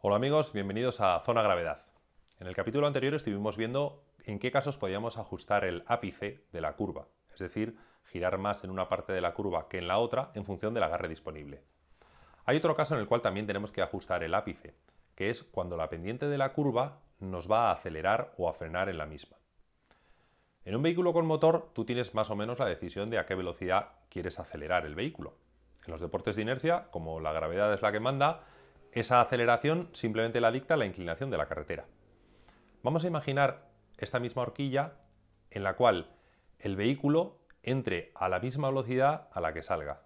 Hola amigos, bienvenidos a Zona Gravedad. En el capítulo anterior estuvimos viendo en qué casos podíamos ajustar el ápice de la curva, es decir, girar más en una parte de la curva que en la otra en función del agarre disponible. Hay otro caso en el cual también tenemos que ajustar el ápice, que es cuando la pendiente de la curva nos va a acelerar o a frenar en la misma. En un vehículo con motor tú tienes más o menos la decisión de a qué velocidad quieres acelerar el vehículo. En los deportes de inercia, como la gravedad es la que manda, esa aceleración simplemente la dicta la inclinación de la carretera. Vamos a imaginar esta misma horquilla en la cual el vehículo entre a la misma velocidad a la que salga,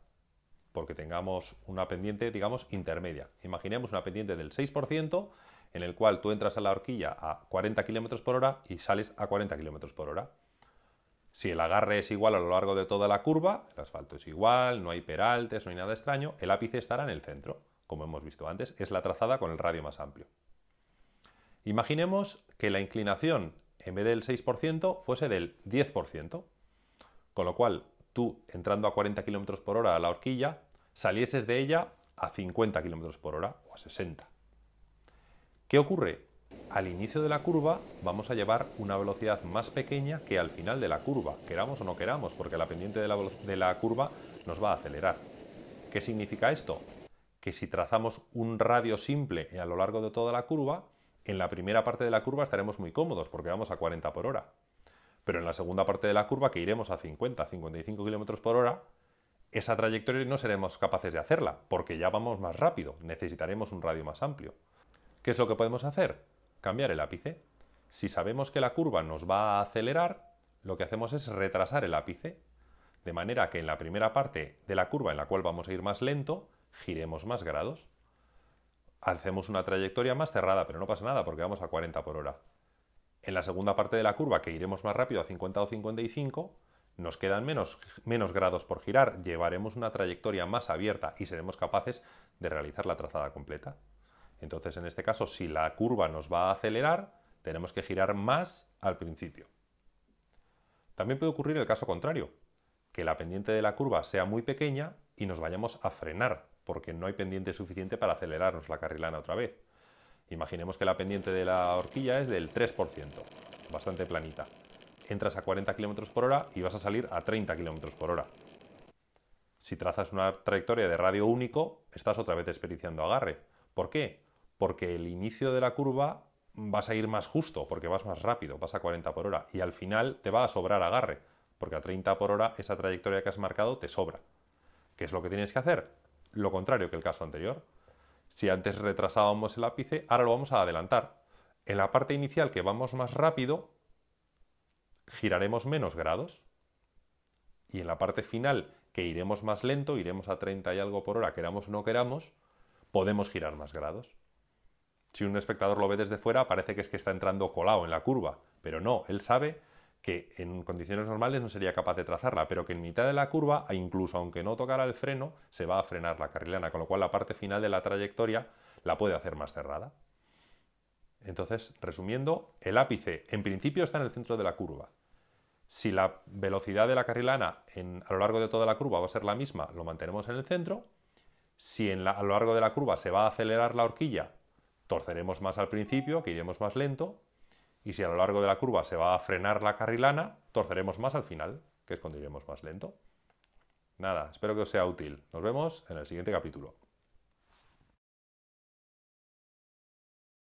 porque tengamos una pendiente, digamos, intermedia. Imaginemos una pendiente del 6%, en el cual tú entras a la horquilla a 40 km por hora y sales a 40 km por hora. Si el agarre es igual a lo largo de toda la curva, el asfalto es igual, no hay peraltes, no hay nada extraño, el ápice estará en el centro como hemos visto antes, es la trazada con el radio más amplio. Imaginemos que la inclinación, en vez del 6%, fuese del 10%, con lo cual tú, entrando a 40 km por hora a la horquilla, salieses de ella a 50 km por hora o a 60. ¿Qué ocurre? Al inicio de la curva vamos a llevar una velocidad más pequeña que al final de la curva, queramos o no queramos, porque la pendiente de la, de la curva nos va a acelerar. ¿Qué significa esto? que si trazamos un radio simple a lo largo de toda la curva, en la primera parte de la curva estaremos muy cómodos porque vamos a 40 por hora. Pero en la segunda parte de la curva, que iremos a 50, 55 km por hora, esa trayectoria no seremos capaces de hacerla porque ya vamos más rápido, necesitaremos un radio más amplio. ¿Qué es lo que podemos hacer? Cambiar el ápice. Si sabemos que la curva nos va a acelerar, lo que hacemos es retrasar el ápice, de manera que en la primera parte de la curva en la cual vamos a ir más lento, giremos más grados, hacemos una trayectoria más cerrada, pero no pasa nada porque vamos a 40 por hora. En la segunda parte de la curva, que iremos más rápido a 50 o 55, nos quedan menos, menos grados por girar, llevaremos una trayectoria más abierta y seremos capaces de realizar la trazada completa. Entonces, en este caso, si la curva nos va a acelerar, tenemos que girar más al principio. También puede ocurrir el caso contrario, que la pendiente de la curva sea muy pequeña y nos vayamos a frenar porque no hay pendiente suficiente para acelerarnos la carrilana otra vez. Imaginemos que la pendiente de la horquilla es del 3%, bastante planita. Entras a 40 km por hora y vas a salir a 30 km por hora. Si trazas una trayectoria de radio único, estás otra vez desperdiciando agarre. ¿Por qué? Porque el inicio de la curva vas a ir más justo, porque vas más rápido, vas a 40 por hora, y al final te va a sobrar agarre, porque a 30 por hora esa trayectoria que has marcado te sobra. ¿Qué es lo que tienes que hacer? lo contrario que el caso anterior. Si antes retrasábamos el ápice, ahora lo vamos a adelantar. En la parte inicial que vamos más rápido, giraremos menos grados. Y en la parte final, que iremos más lento, iremos a 30 y algo por hora, queramos o no queramos, podemos girar más grados. Si un espectador lo ve desde fuera, parece que es que está entrando colado en la curva, pero no, él sabe que en condiciones normales no sería capaz de trazarla, pero que en mitad de la curva, incluso aunque no tocara el freno, se va a frenar la carrilana, con lo cual la parte final de la trayectoria la puede hacer más cerrada. Entonces, resumiendo, el ápice en principio está en el centro de la curva. Si la velocidad de la carrilana en, a lo largo de toda la curva va a ser la misma, lo mantenemos en el centro. Si a lo largo de la curva se va a acelerar la horquilla, torceremos más al principio, que iremos más lento, y si a lo largo de la curva se va a frenar la carrilana, torceremos más al final, que escondiremos más lento. Nada, espero que os sea útil. Nos vemos en el siguiente capítulo.